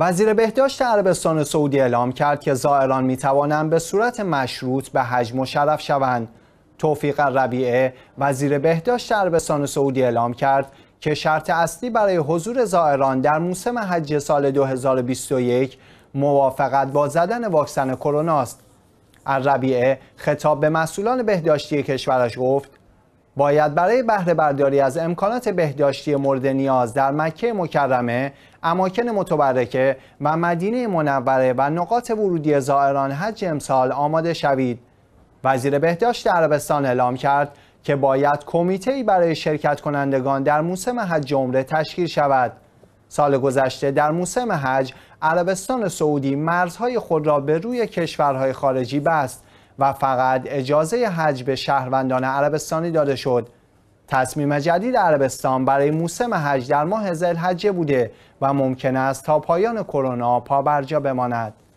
وزیر بهداشت عربستان سعودی اعلام کرد که زائران می توانند به صورت مشروط به حج مشرف شوند. توفیق ربیعه وزیر بهداشت عربستان سعودی اعلام کرد که شرط اصلی برای حضور زائران در موسم حج سال 2021 موافقت با زدن واکسن کرونا است. الربیعه خطاب به مسئولان بهداشتی کشورش گفت باید برای بهره برداری از امکانات بهداشتی مورد نیاز در مکه مکرمه، اماکن متبرکه و مدینه منوره و نقاط ورودی زائران حج امسال آماده شوید. وزیر بهداشت عربستان اعلام کرد که باید کمیته برای شرکت کنندگان در موسم حج عمره تشکیل شود. سال گذشته در موسم حج عربستان سعودی مرزهای خود را به روی کشورهای خارجی بست و فقط اجازه حج به شهروندان عربستانی داده شد تصمیم جدید عربستان برای موسم حج در ماه زلحجه بوده و ممکن است تا پایان کرونا پا برجا بماند